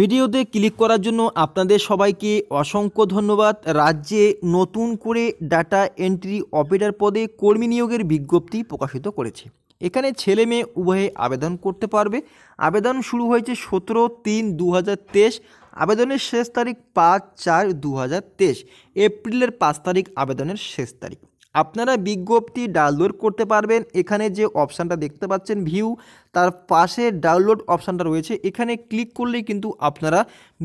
ভিডিওতে ক্লিক করার জন্য আপনাদের সবাইকে অসংখ্য ধন্যবাদ রাজ্যে নতুন করে ডাটা এন্ট্রি অপারেটর পদে কর্মী নিয়োগের বিজ্ঞপ্তি প্রকাশিত করেছে এখানে ছেলে মেয়ে উভয়ে আবেদন করতে পারবে আবেদন শুরু হয়েছে সতেরো তিন দু আবেদনের শেষ তারিখ পাঁচ চার দু এপ্রিলের পাঁচ তারিখ আবেদনের শেষ তারিখ আপনারা বিজ্ঞপ্তি ডাউনলোড করতে পারবেন এখানে যে অপশানটা দেখতে পাচ্ছেন ভিউ তার পাশে ডাউনলোড অপশানটা রয়েছে এখানে ক্লিক করলেই কিন্তু আপনারা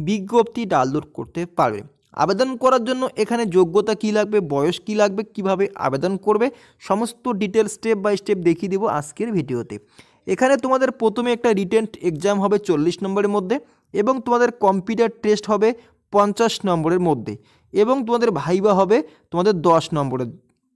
বিজ্ঞপ্তি ডাউনলোড করতে পারবেন আবেদন করার জন্য এখানে যোগ্যতা কি লাগবে বয়স কি লাগবে কিভাবে আবেদন করবে সমস্ত ডিটেল স্টেপ বাই স্টেপ দেখিয়ে দেবো আজকের ভিডিওতে এখানে তোমাদের প্রথমে একটা রিটেন্ট এক্সাম হবে চল্লিশ নম্বরের মধ্যে এবং তোমাদের কম্পিউটার টেস্ট হবে পঞ্চাশ নম্বরের মধ্যে এবং তোমাদের ভাইবা হবে তোমাদের দশ নম্বরের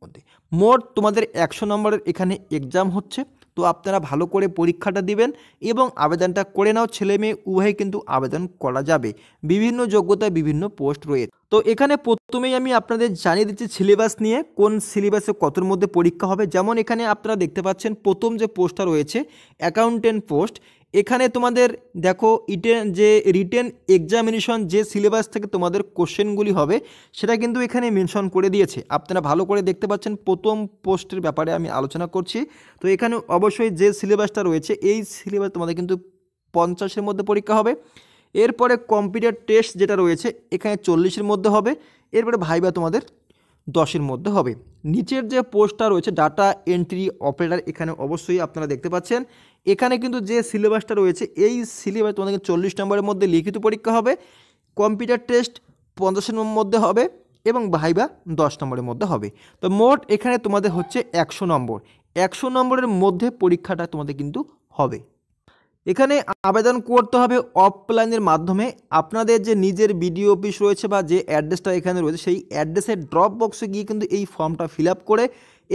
মধ্যে মোট তোমাদের একশো নম্বরের এখানে এক্সাম হচ্ছে তো আপনারা ভালো করে পরীক্ষাটা দিবেন এবং আবেদনটা করে নাও ছেলে মেয়ে উভয়ে কিন্তু আবেদন করা যাবে বিভিন্ন যোগ্যতায় বিভিন্ন পোস্ট রয়েছে তো এখানে প্রথমেই আমি আপনাদের জানিয়ে দিচ্ছি সিলেবাস নিয়ে কোন সিলেবাসে কতর মধ্যে পরীক্ষা হবে যেমন এখানে আপনারা দেখতে পাচ্ছেন প্রথম যে পোস্টটা রয়েছে অ্যাকাউন্টেন্ট পোস্ট এখানে তোমাদের দেখো ইটেন যে রিটেন এক্সামিনেশন যে সিলেবাস থেকে তোমাদের কোশ্চেনগুলি হবে সেটা কিন্তু এখানে মেনশন করে দিয়েছে আপনারা ভালো করে দেখতে পাচ্ছেন প্রথম পোস্টের ব্যাপারে আমি আলোচনা করছি তো এখানে অবশ্যই যে সিলেবাসটা রয়েছে এই সিলেবাস তোমাদের কিন্তু পঞ্চাশের মধ্যে পরীক্ষা হবে এরপরে কম্পিউটার টেস্ট যেটা রয়েছে এখানে চল্লিশের মধ্যে হবে এরপরে ভাইবা তোমাদের দশের মধ্যে হবে নিচের যে পোস্টটা রয়েছে ডাটা এন্ট্রি অপারেটার এখানে অবশ্যই আপনারা দেখতে পাচ্ছেন এখানে কিন্তু যে সিলেবাসটা রয়েছে এই সিলেবাস তোমাদেরকে চল্লিশ নম্বরের মধ্যে লিখিত পরীক্ষা হবে কম্পিউটার টেস্ট পঞ্চাশের মধ্যে হবে এবং ভাইবা দশ নম্বরের মধ্যে হবে তো মোট এখানে তোমাদের হচ্ছে একশো নম্বর একশো নম্বরের মধ্যে পরীক্ষাটা তোমাদের কিন্তু হবে এখানে আবেদন করতে হবে অফলাইনের মাধ্যমে আপনাদের যে নিজের বিডিও অফিস রয়েছে বা যে অ্যাড্রেসটা এখানে রয়েছে সেই অ্যাড্রেসের ড্রপ বক্সে গিয়ে কিন্তু এই ফর্মটা ফিল করে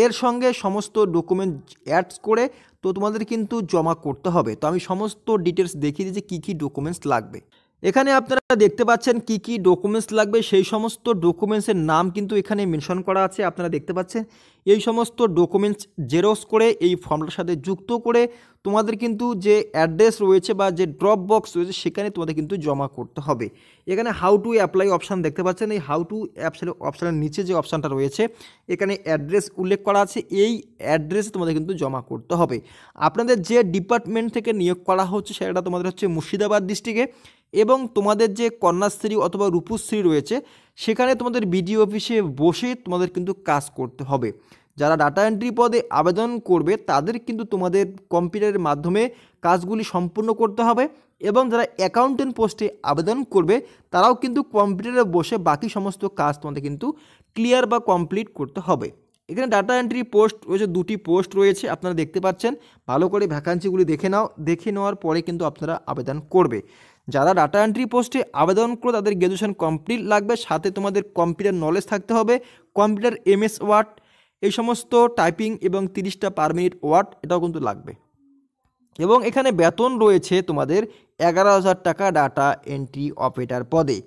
এর সঙ্গে সমস্ত ডকুমেন্ট অ্যাডস করে তো তোমাদের কিন্তু জমা করতে হবে তো আমি সমস্ত ডিটেলস দেখিয়ে যে কী কী ডকুমেন্টস লাগবে এখানে আপনারা দেখতে পাচ্ছেন কি কি ডকুমেন্টস লাগবে সেই সমস্ত ডকুমেন্টসের নাম কিন্তু এখানে মেনশন করা আছে আপনারা দেখতে পাচ্ছেন এই সমস্ত ডকুমেন্টস জেরক্স করে এই ফর্মটার সাথে যুক্ত করে তোমাদের কিন্তু যে অ্যাড্রেস রয়েছে বা যে ড্রপ বক্স রয়েছে সেখানে তোমাদের কিন্তু জমা করতে হবে এখানে হাউ টু অ্যাপ্লাই অপশান দেখতে পাচ্ছেন এই হাউ টু অ্যাপসের অপশানের নিচে যে অপশানটা রয়েছে এখানে অ্যাড্রেস উল্লেখ করা আছে এই অ্যাড্রেসে তোমাদের কিন্তু জমা করতে হবে আপনাদের যে ডিপার্টমেন্ট থেকে নিয়োগ করা হচ্ছে সেটা তোমাদের হচ্ছে মুর্শিদাবাদ ডিস্ট্রিক্টে এবং তোমাদের যে কন্যাশ্রী অথবা রূপশ্রী রয়েছে সেখানে তোমাদের বিডিও অফিসে বসে তোমাদের কিন্তু কাজ করতে হবে যারা ডাটা এন্ট্রি পদে আবেদন করবে তাদের কিন্তু তোমাদের কম্পিউটারের মাধ্যমে কাজগুলি সম্পূর্ণ করতে হবে এবং যারা অ্যাকাউন্টেন্ট পোস্টে আবেদন করবে তারাও কিন্তু কম্পিউটারে বসে বাকি সমস্ত কাজ তোমাদের কিন্তু ক্লিয়ার বা কমপ্লিট করতে হবে এখানে ডাটা এন্ট্রি পোস্ট রয়েছে দুটি পোস্ট রয়েছে আপনারা দেখতে পাচ্ছেন ভালো করে ভ্যাকান্সিগুলি দেখে নাও দেখে নেওয়ার পরে কিন্তু আপনারা আবেদন করবে যারা ডাটা এন্ট্রি পোস্টে আবেদন করে তাদের গ্র্যাজুয়েশন কমপ্লিট লাগবে সাথে তোমাদের কম্পিউটার নলেজ থাকতে হবে কম্পিউটার এমএস ওয়ার্ড এই সমস্ত টাইপিং এবং তিরিশটা পার মিনিট ওয়ার্ড এটাও কিন্তু লাগবে এবং এখানে বেতন রয়েছে তোমাদের এগারো হাজার টাকা ডাটা এন্ট্রি অপারেটার পদে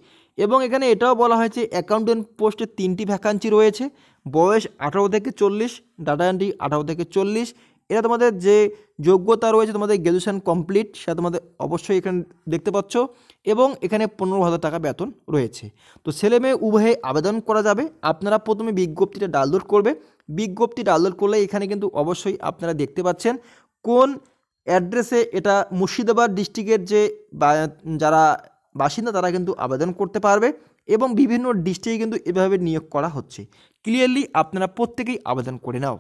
এবং এখানে এটাও বলা হয়েছে অ্যাকাউন্টেন্ট পোস্টে তিনটি ভ্যাকান্সি রয়েছে বয়স আঠারো থেকে চল্লিশ ডাটা এন্ট্রি আঠারো থেকে চল্লিশ এটা তোমাদের যে যোগ্যতা রয়েছে তোমাদের গ্র্যাজুয়েশান কমপ্লিট সেটা তোমাদের অবশ্যই এখানে দেখতে পাচ্ছ এবং এখানে পনেরো হাজার টাকা বেতন রয়েছে তো ছেলে মেয়ে উভয়ে আবেদন করা যাবে আপনারা প্রথমে বিজ্ঞপ্তিটা ডাউনলোড করবে বিজ্ঞপ্তি ডাউনলোড করলে এখানে কিন্তু অবশ্যই আপনারা দেখতে পাচ্ছেন কোন অ্যাড্রেসে এটা মুর্শিদাবাদ ডিস্ট্রিক্টের যে যারা বাসিন্দা তারা কিন্তু আবেদন করতে পারবে এবং বিভিন্ন ডিস্ট্রিক্টে কিন্তু এভাবে নিয়োগ করা হচ্ছে ক্লিয়ারলি আপনারা প্রত্যেকেই আবেদন করে নাও